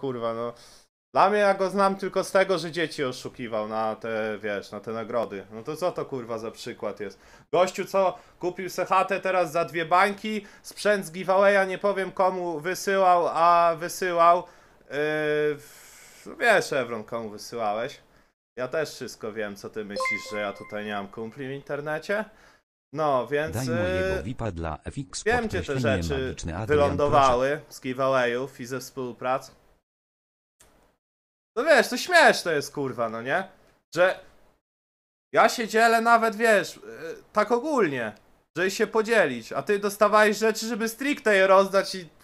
kurwa, no. Dla mnie ja go znam tylko z tego, że dzieci oszukiwał na te, wiesz, na te nagrody. No to co to kurwa za przykład jest? Gościu co, kupił se chatę teraz za dwie bańki, sprzęt z giveawaya nie powiem komu wysyłał, a wysyłał, yy, no wiesz Evron komu wysyłałeś. Ja też wszystko wiem, co ty myślisz, że ja tutaj nie mam kumpli w internecie. No, więc Daj mojego yy, VIPa dla FX wiem, gdzie te rzeczy wylądowały z giveawayów i ze współprac. No wiesz, to śmieszne jest kurwa, no nie? Że ja się dzielę nawet, wiesz, e, tak ogólnie, żeby się podzielić, a ty dostawałeś rzeczy, żeby stricte je rozdać i